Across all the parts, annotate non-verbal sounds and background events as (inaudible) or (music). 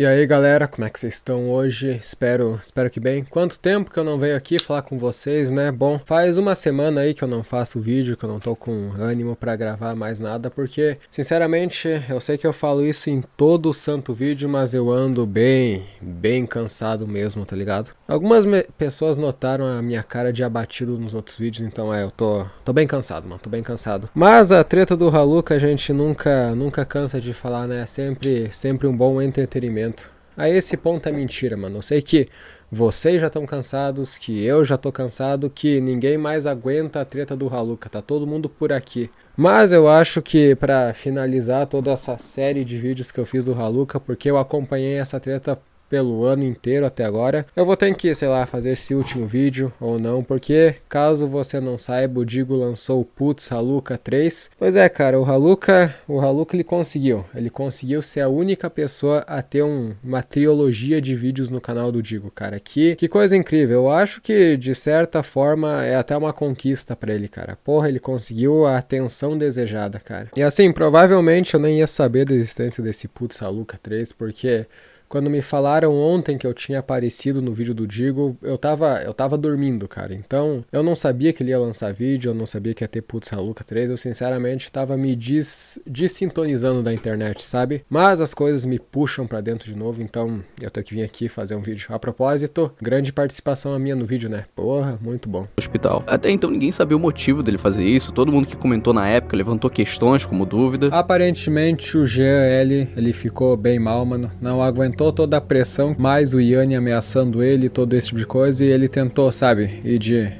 E aí galera, como é que vocês estão hoje? Espero, espero que bem. Quanto tempo que eu não venho aqui falar com vocês, né? Bom, faz uma semana aí que eu não faço vídeo, que eu não tô com ânimo para gravar mais nada, porque sinceramente, eu sei que eu falo isso em todo o santo vídeo, mas eu ando bem, bem cansado mesmo, tá ligado? Algumas pessoas notaram a minha cara de abatido nos outros vídeos, então é, eu tô, tô bem cansado, mano, tô bem cansado. Mas a treta do Haluca a gente nunca, nunca cansa de falar, né? É sempre, sempre um bom entretenimento momento. A esse ponto é mentira, mano. Eu sei que vocês já estão cansados, que eu já tô cansado, que ninguém mais aguenta a treta do Haluca, tá todo mundo por aqui. Mas eu acho que para finalizar toda essa série de vídeos que eu fiz do Haluca, porque eu acompanhei essa treta pelo ano inteiro até agora. Eu vou ter que, sei lá, fazer esse último vídeo ou não, porque caso você não saiba, o Digo lançou o Putz Haluka 3. Pois é, cara, o Haluka, o Haluka ele conseguiu. Ele conseguiu ser a única pessoa a ter um, uma trilogia de vídeos no canal do Digo, cara. Que, que coisa incrível. Eu acho que, de certa forma, é até uma conquista para ele, cara. Porra, ele conseguiu a atenção desejada, cara. E assim, provavelmente eu nem ia saber da existência desse Putz Haluka 3, porque quando me falaram ontem que eu tinha aparecido no vídeo do Digo, eu tava, eu tava dormindo, cara. Então, eu não sabia que ele ia lançar vídeo, eu não sabia que ia ter Putz Haluca 3. Eu, sinceramente, tava me des, desintonizando da internet, sabe? Mas as coisas me puxam para dentro de novo, então eu tenho que vir aqui fazer um vídeo. A propósito, grande participação a minha no vídeo, né? Porra, muito bom. Hospital. Até então ninguém sabia o motivo dele fazer isso. Todo mundo que comentou na época levantou questões como dúvida. Aparentemente, o GL, ele ficou bem mal, mano. Não aguentou aguentou toda a pressão, mais o Yanni ameaçando ele, todo esse tipo de coisa, e ele tentou, sabe, ir de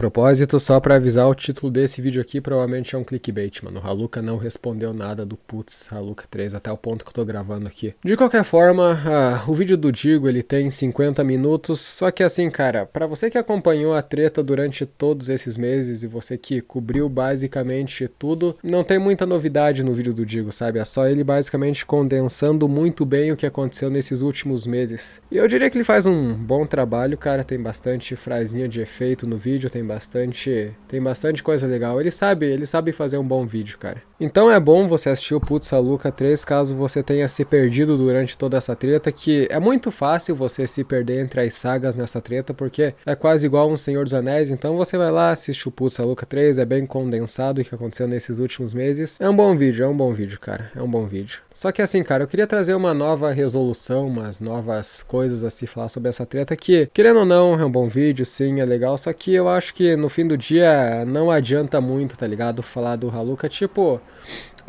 propósito, só para avisar o título desse vídeo aqui, provavelmente é um clickbait, mano. O Haluca não respondeu nada do putz Haluca 3 até o ponto que eu tô gravando aqui. De qualquer forma, o vídeo do Digo, ele tem 50 minutos, só que assim, cara, para você que acompanhou a treta durante todos esses meses e você que cobriu basicamente tudo, não tem muita novidade no vídeo do Digo, sabe? É só ele basicamente condensando muito bem o que aconteceu nesses últimos meses. E eu diria que ele faz um bom trabalho, cara, tem bastante frasinha de efeito no vídeo, tem bastante, tem bastante coisa legal. Ele sabe, ele sabe fazer um bom vídeo, cara. Então é bom você assistir o Putz Luca 3 caso você tenha se perdido durante toda essa treta, que é muito fácil você se perder entre as sagas nessa treta, porque é quase igual um Senhor dos Anéis, então você vai lá, assiste o Putz Luca 3, é bem condensado o que aconteceu nesses últimos meses. É um bom vídeo, é um bom vídeo, cara. É um bom vídeo. Só que assim, cara, eu queria trazer uma nova resolução, umas novas coisas a se falar sobre essa treta que, querendo ou não, é um bom vídeo, sim, é legal, só que eu acho que no fim do dia não adianta muito, tá ligado? Falar do Haluka, tipo,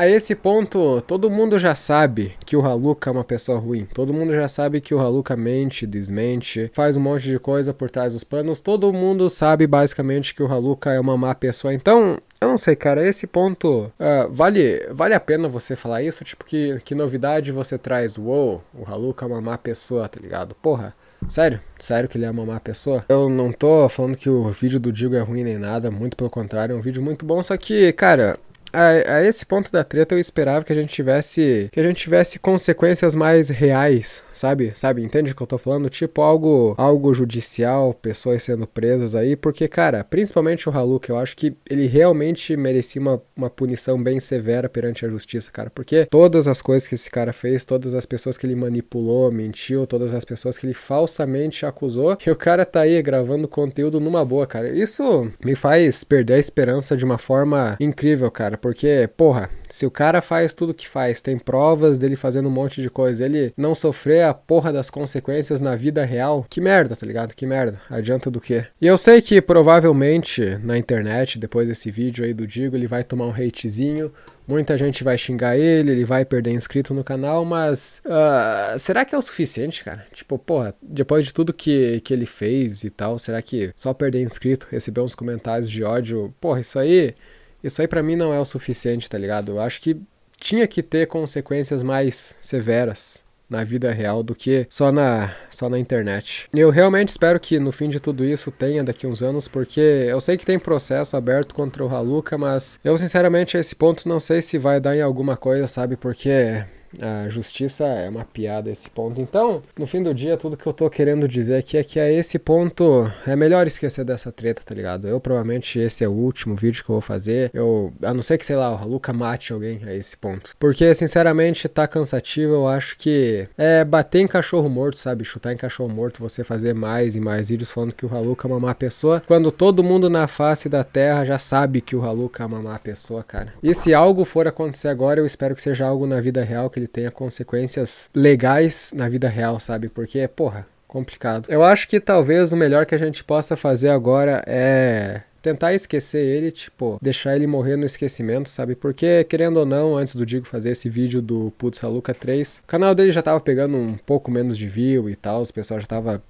a esse ponto, todo mundo já sabe que o Haluka é uma pessoa ruim. Todo mundo já sabe que o Haluka mente, desmente, faz um monte de coisa por trás dos panos. Todo mundo sabe basicamente que o Haluka é uma má pessoa. Então, eu não sei, cara, esse ponto. Uh, vale, vale a pena você falar isso? Tipo, que, que novidade você traz? Uou, o Haluka é uma má pessoa, tá ligado? Porra. Sério, sério que ele é uma má pessoa? Eu não tô falando que o vídeo do Digo é ruim nem nada, muito pelo contrário, é um vídeo muito bom, só que, cara, a, a, esse ponto da treta eu esperava que a gente tivesse que a gente tivesse consequências mais reais, sabe? Sabe, entende o que eu tô falando? Tipo algo algo judicial, pessoas sendo presas aí, porque cara, principalmente o Haluk, eu acho que ele realmente merecia uma, uma punição bem severa perante a justiça, cara, porque todas as coisas que esse cara fez, todas as pessoas que ele manipulou, mentiu, todas as pessoas que ele falsamente acusou, (laughs) e o cara tá aí gravando conteúdo numa boa, cara. Isso me faz perder a esperança de uma forma incrível, cara porque, porra, se o cara faz tudo que faz, tem provas dele fazendo um monte de coisa, ele não sofrer a porra das consequências na vida real, que merda, tá ligado? Que merda. Adianta do quê? E eu sei que provavelmente na internet, depois desse vídeo aí do Digo, ele vai tomar um hatezinho. Muita gente vai xingar ele, ele vai perder inscrito no canal, mas uh, será que é o suficiente, cara? Tipo, porra, depois de tudo que, que ele fez e tal, será que só perder inscrito, receber uns comentários de ódio, porra, isso aí isso aí para mim não é o suficiente, tá ligado? Eu acho que tinha que ter consequências mais severas na vida real do que só na, só na internet. Eu realmente espero que no fim de tudo isso tenha daqui uns anos, porque eu sei que tem processo aberto contra o Haluka, mas eu sinceramente a esse ponto não sei se vai dar em alguma coisa, sabe? Porque a justiça é uma piada esse ponto. Então, no fim do dia, tudo que eu tô querendo dizer aqui é que a esse ponto é melhor esquecer dessa treta, tá ligado? Eu provavelmente esse é o último vídeo que eu vou fazer. Eu, a não ser que, sei lá, o Luca mate alguém a esse ponto. Porque, sinceramente, tá cansativo. Eu acho que é bater em cachorro morto, sabe? Chutar em cachorro morto, você fazer mais e mais vídeos falando que o Haluca é uma má pessoa, quando todo mundo na face da terra já sabe que o Haluca é uma má pessoa, cara. E se algo for acontecer agora, eu espero que seja algo na vida real que ele tenha consequências legais na vida real, sabe? Porque é, porra, complicado. Eu acho que talvez o melhor que a gente possa fazer agora é tentar esquecer ele, tipo, deixar ele morrer no esquecimento, sabe? Porque, querendo ou não, antes do Digo fazer esse vídeo do Putz 3, o canal dele já tava pegando um pouco menos de view e tal, o pessoal já tava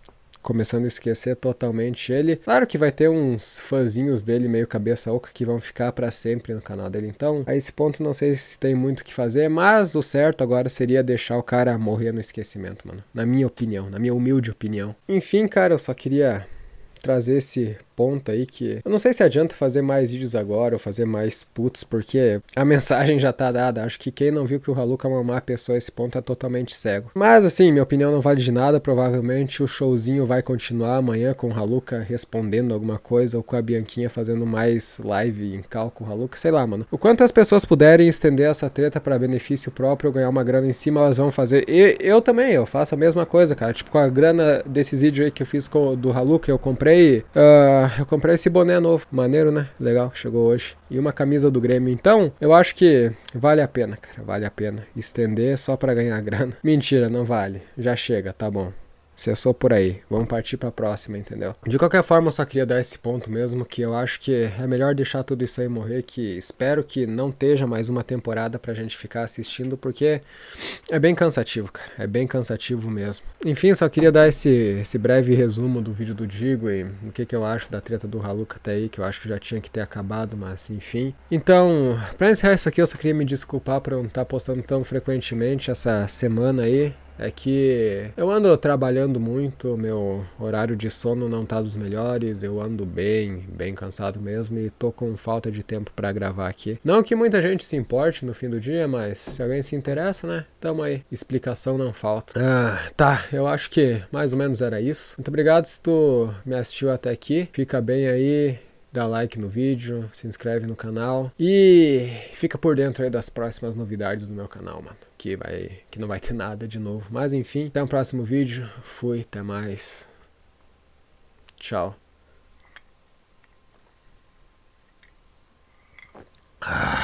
começando a esquecer totalmente ele. Claro que vai ter uns fãzinhos dele meio cabeça oca que vão ficar para sempre no canal dele. Então, a esse ponto não sei se tem muito o que fazer, mas o certo agora seria deixar o cara morrer no esquecimento, mano. Na minha opinião, na minha humilde opinião. Enfim, cara, eu só queria trazer esse ponto aí que. Eu não sei se adianta fazer mais vídeos agora ou fazer mais puts, porque a (laughs) mensagem já tá dada. Acho que quem não viu que o Haluka mamar a pessoa esse ponto é totalmente cego. Mas assim, minha opinião não vale de nada. Provavelmente o showzinho vai continuar amanhã com o Haluka respondendo alguma coisa ou com a Bianquinha fazendo mais live em calco o Haluka. Sei lá, mano. O quanto as pessoas puderem estender essa treta para benefício próprio, ganhar uma grana em cima, elas vão fazer. E eu também, eu faço a mesma coisa, cara. Tipo, com a grana desses vídeos aí que eu fiz com, do Haluka, eu comprei. Uh, eu comprei esse boné novo. Maneiro, né? Legal, chegou hoje. E uma camisa do Grêmio. Então, eu acho que vale a pena, cara. Vale a pena. Estender só para ganhar (laughs) grana. Mentira, não vale. Já chega, tá bom. Se é só por aí. Vamos partir para a próxima, entendeu? De qualquer forma, eu só queria dar esse ponto mesmo que eu acho que é melhor deixar tudo isso aí morrer, que espero que não esteja mais uma temporada pra gente ficar assistindo, porque é bem cansativo, cara. É bem cansativo mesmo. Enfim, só queria dar esse, esse breve resumo do vídeo do Digo e o que, que eu acho da treta do Haluca até aí, que eu acho que já tinha que ter acabado, mas enfim. Então, pra encerrar isso aqui, eu só queria me desculpar por eu não estar tá postando tão frequentemente essa semana aí. É que eu ando trabalhando muito, meu horário de sono não tá dos melhores, eu ando bem, bem cansado mesmo e tô com falta de tempo para gravar aqui. Não que muita gente se importe no fim do dia, mas se alguém se interessa, né? Tamo aí, explicação não falta. Ah, tá, eu acho que mais ou menos era isso. Muito obrigado se tu me assistiu até aqui. Fica bem aí, dá like no vídeo, se inscreve no canal e fica por dentro aí das próximas novidades do meu canal, mano. Que, vai, que não vai ter nada de novo. Mas enfim, até o um próximo vídeo. Fui, até mais. Tchau. Ah.